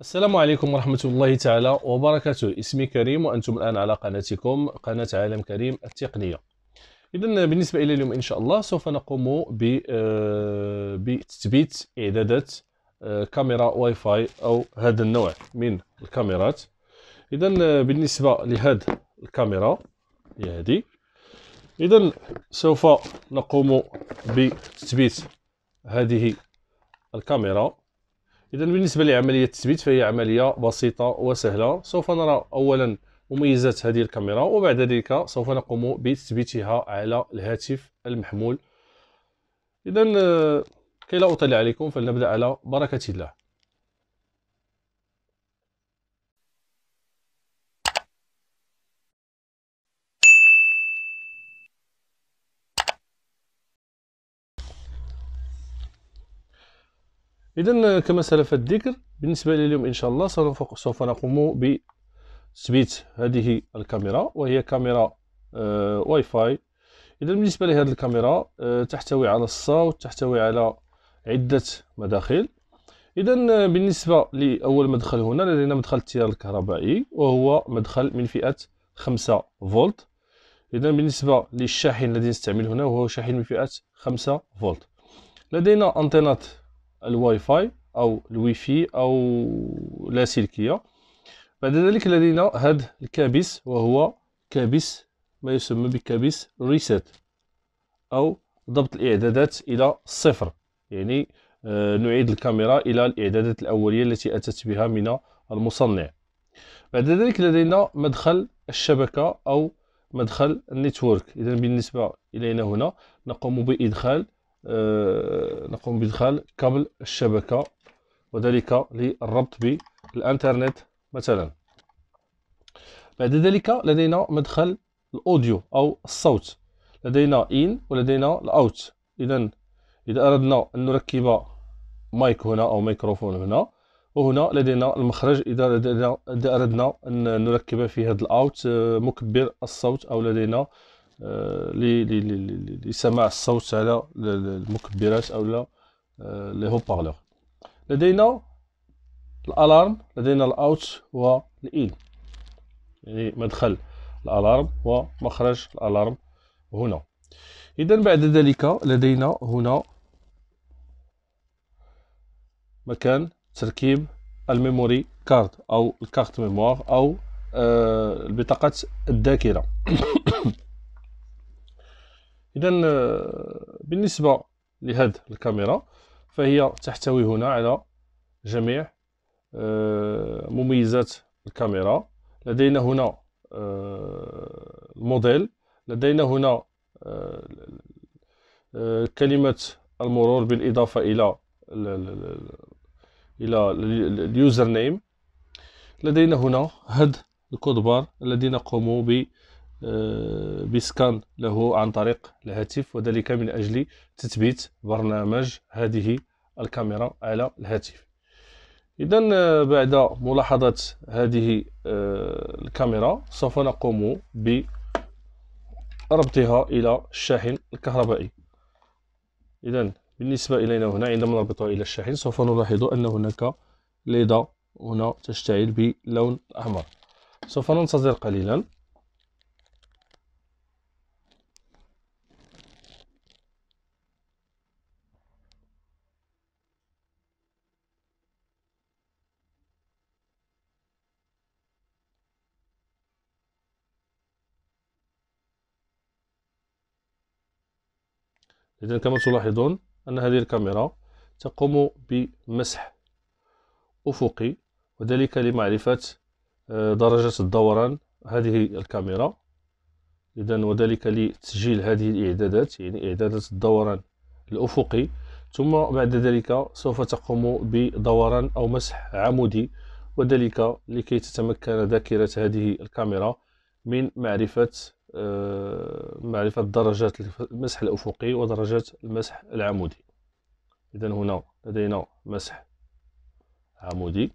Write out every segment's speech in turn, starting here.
السلام عليكم ورحمة الله تعالى وبركاته اسمي كريم وأنتم الآن على قناتكم قناة عالم كريم التقنية إذا بالنسبة إلى اليوم إن شاء الله سوف نقوم آه، بتثبيت إعدادات آه، كاميرا واي فاي أو هذا النوع من الكاميرات إذا بالنسبة لهذه الكاميرا هي هذه إذا سوف نقوم بتثبيت هذه الكاميرا اذا بالنسبه لعمليه التثبيت فهي عمليه بسيطه وسهله سوف نرى اولا مميزات هذه الكاميرا وبعد ذلك سوف نقوم بتثبيتها على الهاتف المحمول اذا آه، كي لا اطيل عليكم فلنبدا على بركه الله إذا آه، كما سلف الذكر بالنسبة لليوم إن شاء الله سوف نقوم بتثبيت هذه الكاميرا وهي كاميرا آه واي فاي إذا بالنسبة لهذه الكاميرا آه تحتوي على الصوت تحتوي على عدة مداخل إذا آه، بالنسبة لأول مدخل هنا لدينا مدخل التيار الكهربائي وهو مدخل من فئة 5 فولت إذا بالنسبة للشاحن الذي نستعمل هنا وهو شاحن من فئة 5 فولت لدينا أنتينات الواي فاي او الواي فاي او لاسلكيه بعد ذلك لدينا هذا الكابس وهو كابس ما يسمى بكابس ريسيت او ضبط الاعدادات الى الصفر يعني آه، نعيد الكاميرا الى الاعدادات الاوليه التي اتت بها من المصنع بعد ذلك لدينا مدخل الشبكه او مدخل النتورك اذا بالنسبه الينا هنا نقوم بادخال آه، نقوم بإدخال كابل الشبكة وذلك للربط بالإنترنت مثلا بعد ذلك لدينا مدخل الأوديو أو الصوت لدينا إن ولدينا الأوت إذا إذا أردنا أن نركب مايك هنا أو ميكروفون هنا وهنا لدينا المخرج إذا إذا أردنا أن نركب في هذا الأوت آه، مكبر الصوت أو لدينا آه، لسماع الصوت على المكبرات او آه، لي هو بارلور لدينا الالارم لدينا الاوت والان يعني مدخل الالارم ومخرج الالارم هنا اذا بعد ذلك لدينا هنا مكان تركيب الميموري كارد او الكارت ميموار او آه، البطاقه الذاكره اذا آه، بالنسبه لهذه الكاميرا فهي تحتوي هنا على جميع آه، مميزات الكاميرا لدينا هنا آه، الموديل لدينا هنا كلمة المرور بالإضافة إلى إلى اليوزر نيم لدينا هنا هاد الكود بار نقوم به آه، بسكان له عن طريق الهاتف وذلك من أجل تثبيت برنامج هذه الكاميرا على الهاتف إذا آه، بعد ملاحظة هذه آه، الكاميرا سوف نقوم بربطها إلى الشاحن الكهربائي إذا بالنسبة إلينا هنا عندما نربطها إلى الشاحن سوف نلاحظ أن هناك ليدا هنا تشتعل بلون أحمر سوف ننتظر قليلا إذا كما تلاحظون أن هذه الكاميرا تقوم بمسح أفقي وذلك لمعرفة آه، درجة الدوران هذه الكاميرا إذا وذلك لتسجيل هذه الإعدادات يعني إعدادات الدوران الأفقي ثم بعد ذلك سوف تقوم بدوران أو مسح عمودي وذلك لكي تتمكن ذاكرة هذه الكاميرا من معرفة آه، معرفة درجات المسح الأفقي ودرجات المسح العمودي إذا هنا لدينا مسح عمودي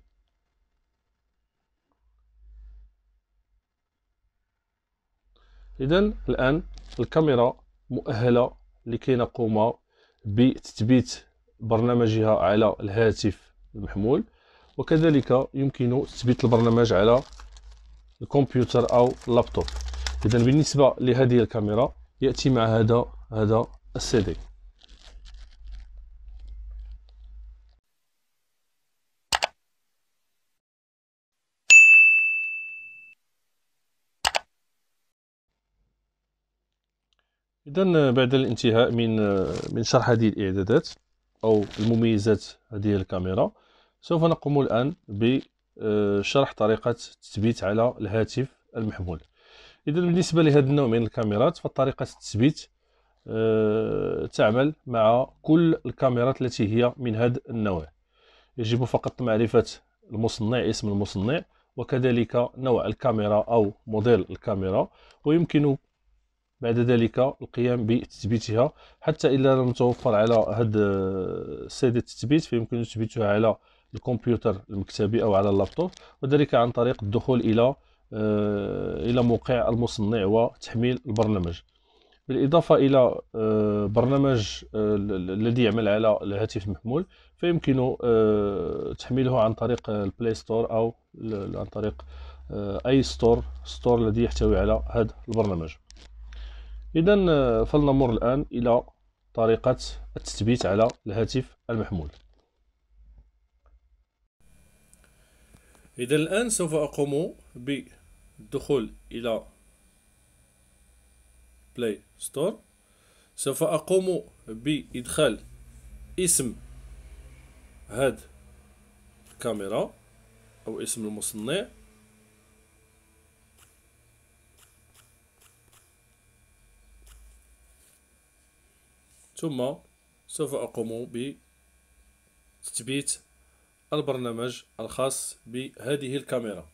إذا الآن الكاميرا مؤهلة لكي نقوم بتثبيت برنامجها على الهاتف المحمول وكذلك يمكن تثبيت البرنامج على الكمبيوتر أو اللابتوب اذا بالنسبه لهذه الكاميرا ياتي مع هذا هذا السي دي اذا بعد الانتهاء من من شرح هذه الاعدادات او المميزات هذه الكاميرا سوف نقوم الان بشرح طريقه التثبيت على الهاتف المحمول اذا بالنسبه لهذا النوع من الكاميرات فطريقه التثبيت أه تعمل مع كل الكاميرات التي هي من هذا النوع يجب فقط معرفه المصنع اسم المصنع وكذلك نوع الكاميرا او موديل الكاميرا ويمكن بعد ذلك القيام بتثبيتها حتى إلا لم توفر على هذا السيد آه، التثبيت فيمكن تثبيتها على الكمبيوتر المكتبي أو على اللابتوب وذلك عن طريق الدخول إلى آه، الى موقع المصنع وتحميل البرنامج بالاضافه الى آه، برنامج آه، الذي يعمل على الهاتف المحمول فيمكن تحميله عن طريق البلاي ستور او عن طريق اي ستور ستور الذي يحتوي على هذا البرنامج اذا فلنمر الان الى طريقه التثبيت على الهاتف المحمول اذا الان سوف اقوم ب الدخول إلى بلاي ستور سوف أقوم بإدخال اسم هاد الكاميرا أو اسم المصنع ثم سوف أقوم بتثبيت البرنامج الخاص بهذه الكاميرا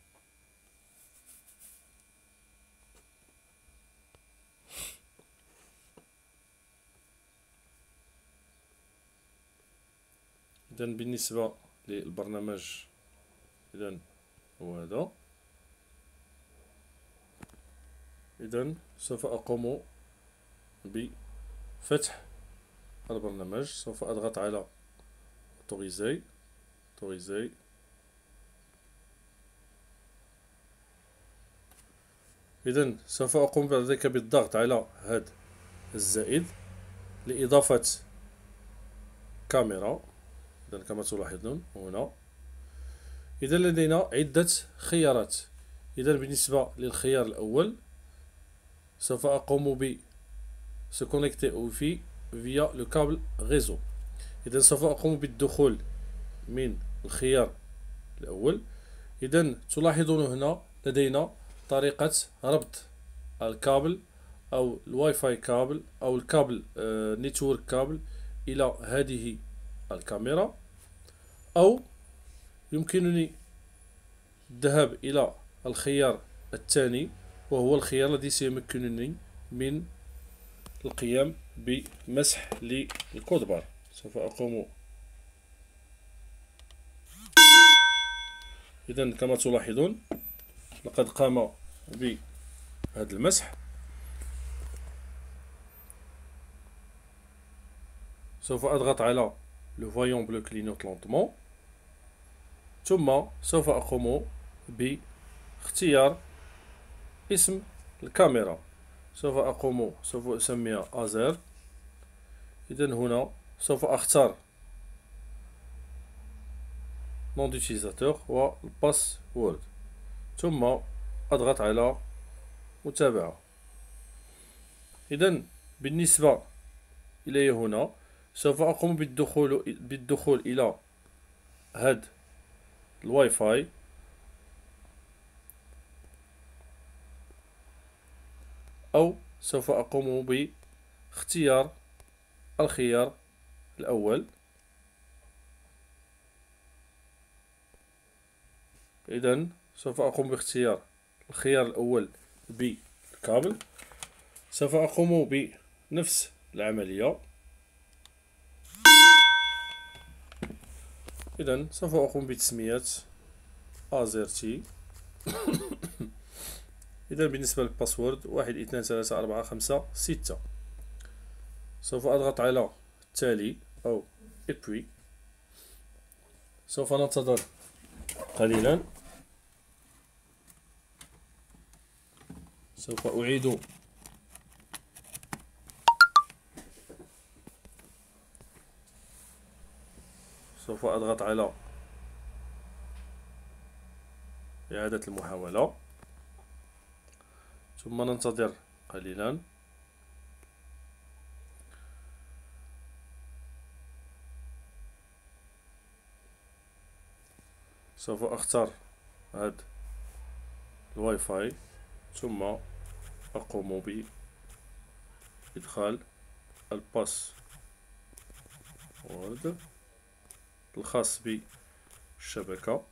اذا بالنسبه للبرنامج اذا هو هذا اذا سوف اقوم بفتح البرنامج سوف اضغط على autoriser اوتوريزي اذا سوف اقوم بعد ذلك بالضغط على هذا الزائد لاضافه كاميرا إذا كما تلاحظون هنا إذا لدينا عدة خيارات إذا بالنسبة للخيار الأول سوف أقوم ب سكونكتي أو في Wi-Fi via le إذا سوف أقوم بالدخول من الخيار الأول. إذا تلاحظون هنا لدينا طريقة ربط الكابل أو الواي فاي كابل أو الكابل آه، نيتورك كابل إلى هذه الكاميرا أو يمكنني الذهاب إلى الخيار الثاني وهو الخيار الذي سيمكنني من القيام بمسح للكود بار سوف أقوم إذا كما تلاحظون لقد قام بهذا المسح سوف أضغط على لو voyant بلو كلينوت لونتمون ثم سوف أقوم باختيار اسم الكاميرا سوف أقوم سوف أسميها أزر إذا هنا سوف أختار نون ديتيزاتور و الباسورد ثم أضغط على متابعة إذا بالنسبة إلي هنا سوف أقوم بالدخول بالدخول إلى هاد الواي فاي أو سوف أقوم باختيار الخيار الأول إذا سوف أقوم باختيار الخيار الأول بالكابل سوف أقوم بنفس العملية إذا سوف أقوم بتسمية تي إذا بالنسبة للباسورد واحد اثنان ثلاثة أربعة خمسة ستة سوف أضغط على التالي أو إبوي سوف ننتظر قليلا سوف أعيد سوف أضغط على إعادة المحاولة ثم ننتظر قليلا سوف أختار هاد الواي فاي ثم أقوم بإدخال الباس وورد الخاص بالشبكة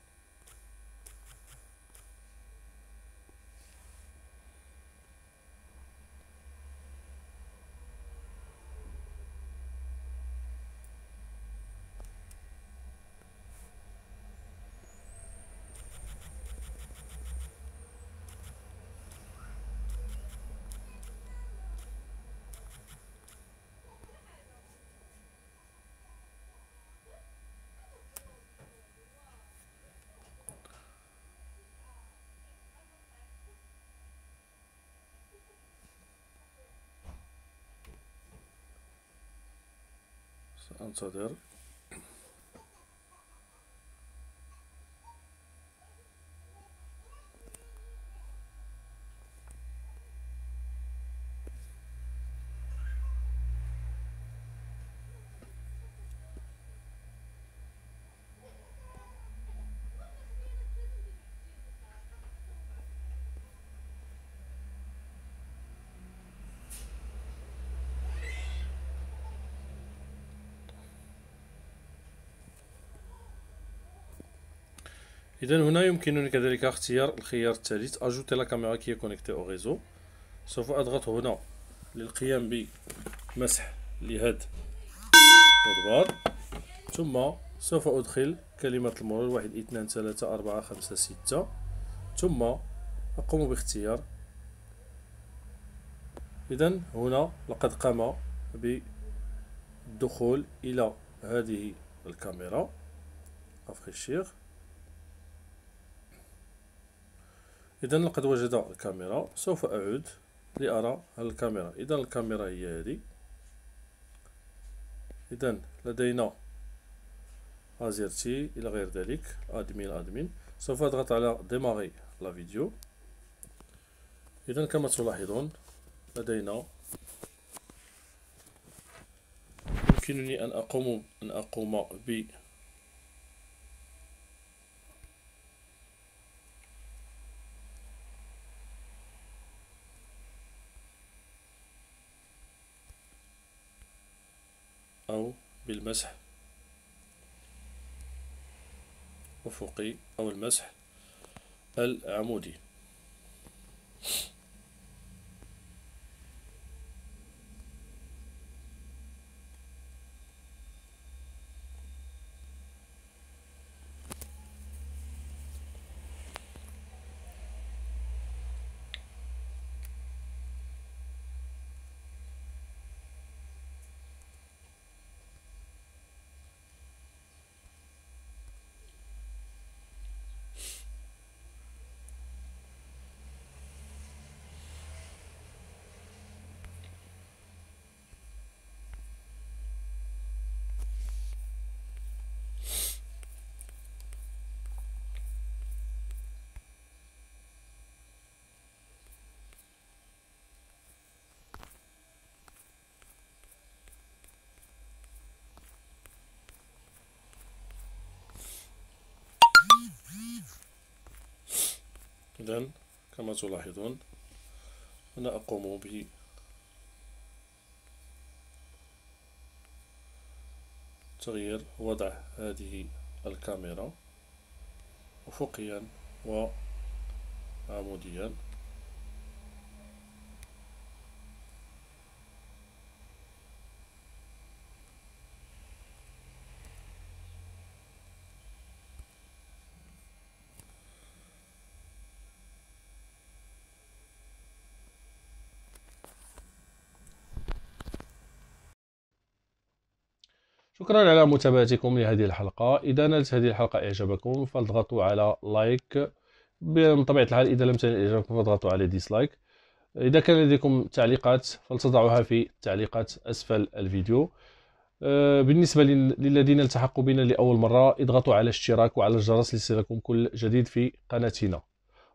أنتظر إذا هنا يمكنني كذلك اختيار الخيار الثالث أجوتي لا كاميرا كي كونيكتي أو ريزو سوف أضغط هنا للقيام بمسح لهاد المدبر ثم سوف أدخل كلمة المرور واحد اثنان ثلاثة أربعة خمسة ستة ثم أقوم باختيار إذا هنا لقد قام بالدخول إلى هذه الكاميرا أفريشير اذا لقد وجد الكاميرا سوف اعود لارى الكاميرا اذا الكاميرا هي هذه اذا لدينا ازيرتي الى غير ذلك ادمين ادمين سوف اضغط على ديماري لا فيديو اذا كما تلاحظون لدينا يمكنني ان اقوم ان اقوم ب بالمسح أفقي أو المسح العمودي إذا كما تلاحظون أنا أقوم ب تغيير وضع هذه الكاميرا أفقيا وعموديا شكرا على متابعتكم لهذه الحلقة إذا نالت هذه الحلقة إعجابكم فاضغطوا على لايك بطبيعة الحال إذا لم تنل إعجابكم فاضغطوا على ديسلايك إذا كان لديكم تعليقات فلتضعوها في التعليقات أسفل الفيديو آه، بالنسبة للذين التحقوا بنا لأول مرة اضغطوا على اشتراك وعلى الجرس ليصلكم كل جديد في قناتنا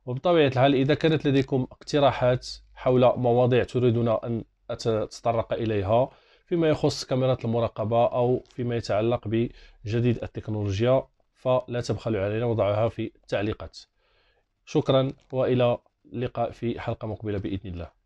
وبطبيعة الحال إذا كانت لديكم اقتراحات حول مواضيع تريدون أن أتطرق إليها فيما يخص كاميرات المراقبة أو فيما يتعلق بجديد التكنولوجيا فلا تبخلوا علينا وضعها في التعليقات شكرا وإلى اللقاء في حلقة مقبلة بإذن الله